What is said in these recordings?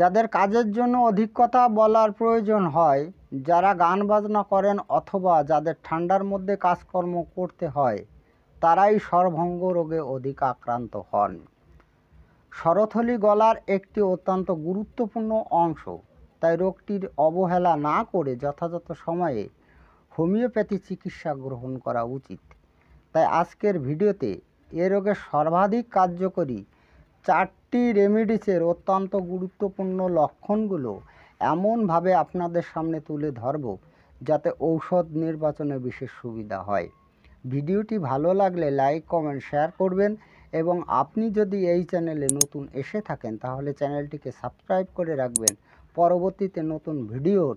যাদের কাজের জন্য অধিক কথা বলার প্রয়োজন হয় যারা গান বাজনা করেন অথবা যাদের ঠান্ডার মধ্যে কাজকর্ম করতে হয় তারাই সর্বঙ্গ রোগে অধিক আক্রান্ত হন শরথলি গলার একটি অত্যন্ত গুরুত্বপূর্ণ অংশ তাই রোগটির অবহেলা না করে যথাযথ সময়ে হোমিওপ্যাথি চিকিৎসা গ্রহণ করা উচিত তাই আজকের ভিডিওতে এ রোগের সর্বাধিক কার্যকরী চারটি রেমিডিসের অত্যন্ত গুরুত্বপূর্ণ লক্ষণগুলো এমনভাবে আপনাদের সামনে তুলে ধরব যাতে ঔষধ নির্বাচনে বিশেষ সুবিধা হয় ভিডিওটি ভালো লাগলে লাইক কমেন্ট শেয়ার করবেন এবং আপনি যদি এই চ্যানেলে নতুন এসে থাকেন তাহলে চ্যানেলটিকে সাবস্ক্রাইব করে রাখবেন পরবর্তীতে নতুন ভিডিওর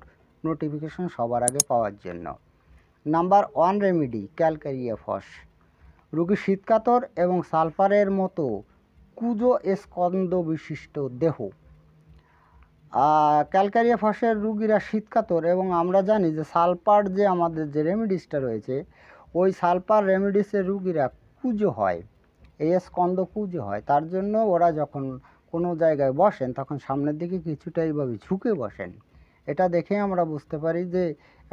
নোটিফিকেশন সবার আগে পাওয়ার জন্য number one remedy calcarea phos রুগী শীতকাতর এবং সালফারের মতো কুজ স্কন্দ বিশিষ্ট দেহ ক্যালকারিয়া ফসের রুগীরা শীতকাতর এবং আমরা জানি যে সালপার যে আমাদের যে রেমিডিসটা রয়েছে ওই সালপার রেমিডিসের রুগীরা কুজ হয় এই স্কন্দ কুজ হয় তার জন্য ওরা যখন কোনো জায়গায় বসেন তখন সামনের দিকে কিছুটা এইভাবে ঝুঁকে বসেন এটা দেখে আমরা বুঝতে পারি যে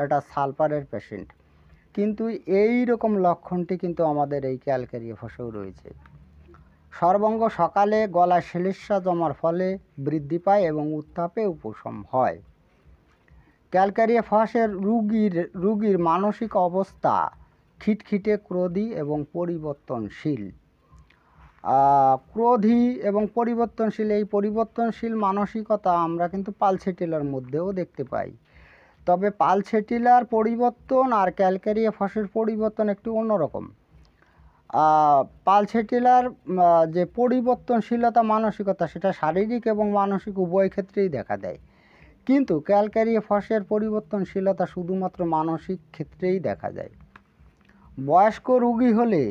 এটা সালপারের পেশেন্ট কিন্তু এই রকম লক্ষণটি কিন্তু আমাদের এই ক্যালকারিয়া ফসেও রয়েছে সর্বঙ্গ সকালে গলা শিলিসা জমার ফলে বৃদ্ধি পায় এবং উত্তাপে উপশম হয় ক্যালকারিয়া ফাঁসের রুগীর রুগীর মানসিক অবস্থা খিটখিটে ক্রোধী এবং পরিবর্তনশীল ক্রোধী এবং পরিবর্তনশীল এই পরিবর্তনশীল মানসিকতা আমরা কিন্তু পালছেটিলার মধ্যেও দেখতে পাই তবে পালছেটিলার পরিবর্তন আর ক্যালকারিয়া ফসের পরিবর্তন একটু অন্যরকম পালসেটিলার যে পরিবর্তনশীলতা মানসিকতা সেটা শারীরিক এবং মানসিক উভয় ক্ষেত্রেই দেখা দেয় কিন্তু ক্যালকারিয়া ফসের পরিবর্তনশীলতা শুধুমাত্র মানসিক ক্ষেত্রেই দেখা যায় বয়স্ক রুগী হলে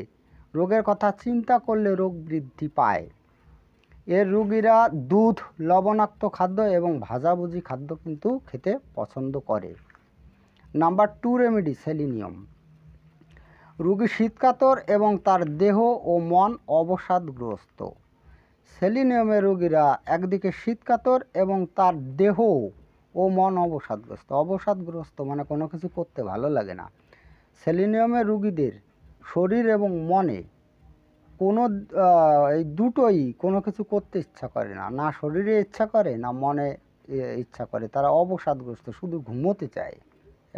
রোগের কথা চিন্তা করলে রোগ বৃদ্ধি পায় এর রুগীরা দুধ লবণাক্ত খাদ্য এবং ভাজাভুজি খাদ্য কিন্তু খেতে পছন্দ করে নাম্বার টু রেমেডি সেলিনিয়াম রুগী শীতকাতর এবং তার দেহ ও মন অবসাদগ্রস্ত সেলিনিয়মের রোগীরা একদিকে শীতকাতর এবং তার দেহ ও মন অবসাদগ্রস্ত অবসাদগ্রস্ত মানে কোনো কিছু করতে ভালো লাগে না সেলিনিয়মের রুগীদের শরীর এবং মনে কোনো এই দুটোই কোনো কিছু করতে ইচ্ছা করে না না শরীরে ইচ্ছা করে না মনে ইচ্ছা করে তারা অবসাদগ্রস্ত শুধু ঘুমোতে চায়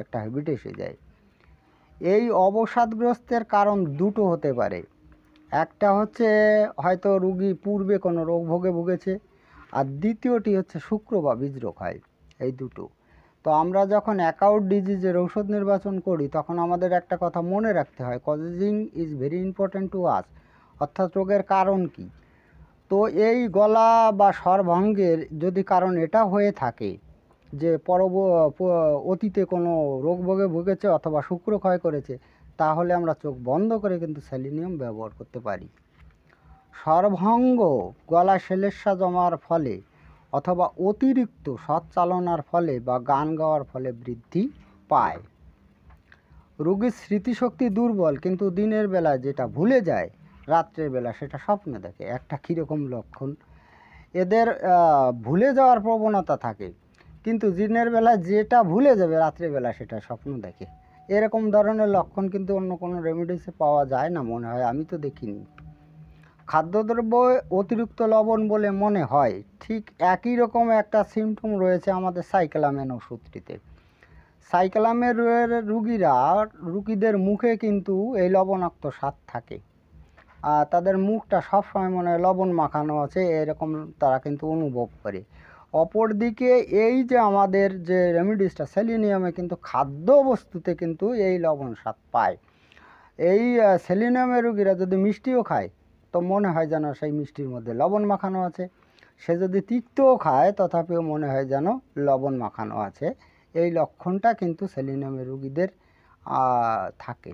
একটা হ্যাবিট এসে যায় এই অবসাদগ্রস্তের কারণ দুটো হতে পারে একটা হচ্ছে হয়তো রুগী পূর্বে কোনো রোগ ভোগে ভুগেছে আর দ্বিতীয়টি হচ্ছে শুক্র বা বীজরোগ হয় এই দুটো তো আমরা যখন অ্যাকাউট ডিজিজের ঔষধ নির্বাচন করি তখন আমাদের একটা কথা মনে রাখতে হয় causing is very important to us অর্থাৎ রোগের কারণ কি তো এই গলা বা স্বরভঙ্গের যদি কারণ এটা হয়ে থাকে যে পরব অতীতে কোনো রোগভোগে ভুগেছে অথবা শুক্র ক্ষয় করেছে তাহলে আমরা চোখ বন্ধ করে কিন্তু স্যালিনিয়াম ব্যবহার করতে পারি সর্বাঙ্গ গলা সেলেসা জমার ফলে অথবা অতিরিক্ত সৎচালনার ফলে বা গান গাওয়ার ফলে বৃদ্ধি পায় রোগীর স্মৃতিশক্তি দুর্বল কিন্তু দিনের বেলা যেটা ভুলে যায় রাত্রের বেলা সেটা স্বপ্ন দেখে একটা কীরকম লক্ষণ এদের ভুলে যাওয়ার প্রবণতা থাকে কিন্তু দিনের বেলা যেটা ভুলে যাবে রাত্রিবেলা সেটা স্বপ্ন দেখে এরকম ধরনের লক্ষণ কিন্তু অন্য কোনো রেমেডিসে পাওয়া যায় না মনে হয় আমি তো দেখিনি খাদ্যদ্রব্য অতিরিক্ত লবণ বলে মনে হয় ঠিক একই রকম একটা সিমটম রয়েছে আমাদের সাইকেলামেন ওষুধটিতে সাইকেলামের রুগীরা রুগীদের মুখে কিন্তু এই লবণাক্ত স্বাদ থাকে আর তাদের মুখটা সবসময় মনে হয় লবণ মাখানো আছে এরকম তারা কিন্তু অনুভব করে অপরদিকে এই যে আমাদের যে রেমিডিসটা সেলিনিয়ামে কিন্তু খাদ্য বস্তুতে কিন্তু এই লবণ স্বাদ পায় এই সেলিনিয়ামের রুগীরা যদি মিষ্টিও খায় তো মনে হয় যেন সেই মিষ্টির মধ্যে লবণ মাখানো আছে সে যদি তিক্তও খায় তথাপিও মনে হয় যেন লবণ মাখানো আছে এই লক্ষণটা কিন্তু সেলিনিয়ামের রুগীদের থাকে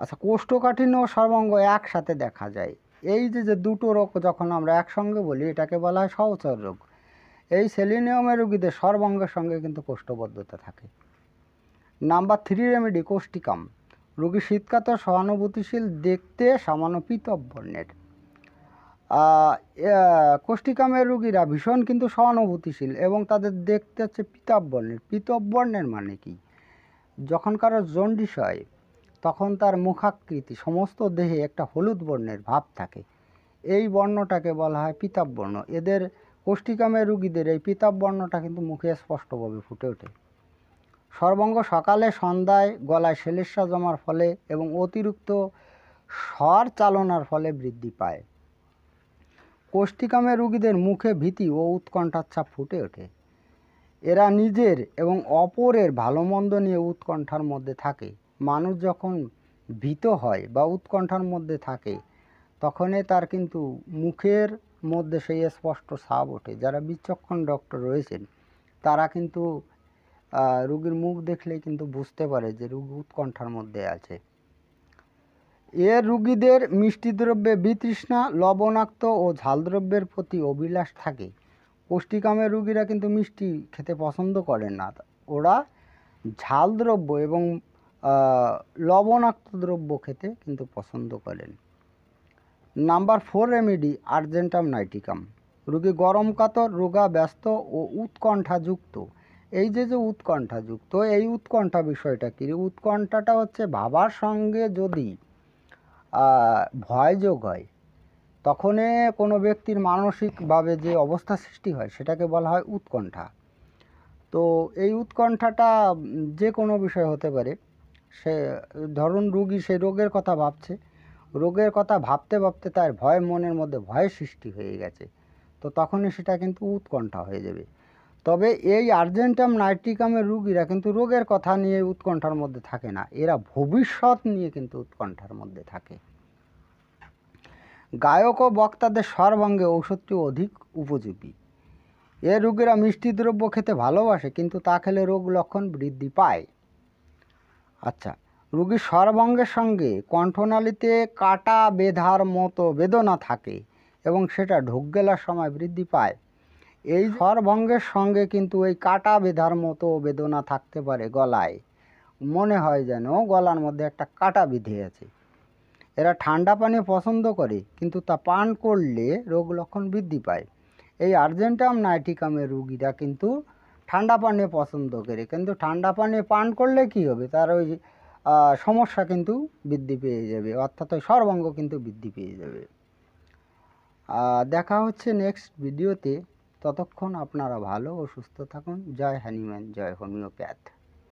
আচ্ছা কোষ্ঠকাঠিন্য সর্বাঙ্গ একসাথে দেখা যায় এই যে যে দুটো রোগ যখন আমরা একসঙ্গে বলি এটাকে বলা হয় সহচর রোগ এই সেলিনিয়ামের রোগীদের সর্বাঙ্গের সঙ্গে কিন্তু কোষ্ঠবদ্ধতা থাকে নাম্বার থ্রি রেমেডি কোষ্টিকাম রোগী শীতকাত সহানুভূতিশীল দেখতে সামান্য পিতব বর্ণের কোষ্টিকামের রুগীরা ভীষণ কিন্তু সহানুভূতিশীল এবং তাদের দেখতে হচ্ছে পিতাব বর্ণের পিতব বর্ণের মানে কি যখন কারো জন্ডিস হয় তখন তার মুখাকৃতি সমস্ত দেহে একটা হলুদ বর্ণের ভাব থাকে এই বর্ণটাকে বলা হয় পিতাব বর্ণ এদের কোষ্ঠীকামের রুগীদের এই পিতাব বর্ণটা কিন্তু মুখে স্পষ্টভাবে ফুটে ওঠে সর্বঙ্গ সকালে সন্ধ্যায় গলায় শেলেসা জমার ফলে এবং অতিরিক্ত স্বর চালনার ফলে বৃদ্ধি পায় কোষ্ঠীকামের রুগীদের মুখে ভীতি ও উৎকণ্ঠার ছাপ ফুটে ওঠে এরা নিজের এবং অপরের ভালো মন্দ নিয়ে উৎকণ্ঠার মধ্যে থাকে মানুষ যখন ভীত হয় বা উৎকণ্ঠার মধ্যে থাকে তখনই তার কিন্তু মুখের মধ্যে সেই স্পষ্ট সাপ ওঠে যারা বিচক্ষণ ডক্টর রয়েছেন তারা কিন্তু রুগীর মুখ দেখলে কিন্তু বুঝতে পারে যে রুগী উৎকণ্ঠার মধ্যে আছে এর রুগীদের মিষ্টি দ্রব্যে বিতৃষ্ণা লবণাক্ত ও ঝালদ্রব্যের প্রতি অভিলাষ থাকে কোষ্টিকামের রুগীরা কিন্তু মিষ্টি খেতে পছন্দ করেন না ওরা ঝাল দ্রব্য এবং লবণাক্ত দ্রব্য খেতে কিন্তু পছন্দ করেন number four remedy argentum nitricum রুগী গরম কাতর রোগা ব্যস্ত ও উৎকণ্ঠাযুক্ত এই যে যে উৎকণ্ঠাযুক্ত এই উৎকণ্ঠা বিষয়টা কী উৎকণ্ঠাটা হচ্ছে ভাবার সঙ্গে যদি ভয় যোগ হয় তখনে কোনো ব্যক্তির মানসিকভাবে যে অবস্থা সৃষ্টি হয় সেটাকে বলা হয় উৎকণ্ঠা তো এই উৎকণ্ঠাটা যে কোনো বিষয় হতে পারে সে ধরুন রুগী সেই রোগের কথা ভাবছে রোগের কথা ভাবতে ভাবতে তার ভয় মনের মধ্যে ভয়ের সৃষ্টি হয়ে গেছে তো তখনই সেটা কিন্তু উৎকণ্ঠা হয়ে যাবে তবে এই আর্জেন্টাম নাইট্রিকামের রুগীরা কিন্তু রোগের কথা নিয়ে উৎকণ্ঠার মধ্যে থাকে না এরা ভবিষ্যৎ নিয়ে কিন্তু উৎকণ্ঠার মধ্যে থাকে গায়ক ও বক্তাদের সর্বাঙ্গে ঔষধটি অধিক উপযোগী এ রোগীরা মিষ্টি দ্রব্য খেতে ভালোবাসে কিন্তু তা খেলে রোগ লক্ষণ বৃদ্ধি পায় আচ্ছা রুগীর সর্বাঙ্গের সঙ্গে কণ্ঠনালীতে কাটা বেধার মতো বেদনা থাকে এবং সেটা ঢোক গেলার সময় বৃদ্ধি পায় এই সর্বঙ্গের সঙ্গে কিন্তু এই কাটা বেধার মতো বেদনা থাকতে পারে গলায় মনে হয় যেন গলার মধ্যে একটা কাটা বিধে আছে এরা ঠান্ডা পানি পছন্দ করে কিন্তু তা পান করলে রোগ লক্ষণ বৃদ্ধি পায় এই আর্জেন্টাম নাইটিকামের রুগীরা কিন্তু ঠান্ডা পানি পছন্দ করে কিন্তু ঠান্ডা পানি পান করলে কি হবে তার ওই সমস্যা কিন্তু বৃদ্ধি পেয়ে যাবে অর্থাৎ ওই সর্বাঙ্গ কিন্তু বৃদ্ধি পেয়ে যাবে দেখা হচ্ছে নেক্সট ভিডিওতে ততক্ষণ আপনারা ভালো ও সুস্থ থাকুন জয় হ্যানিম্যান জয় হোমিওপ্যাথ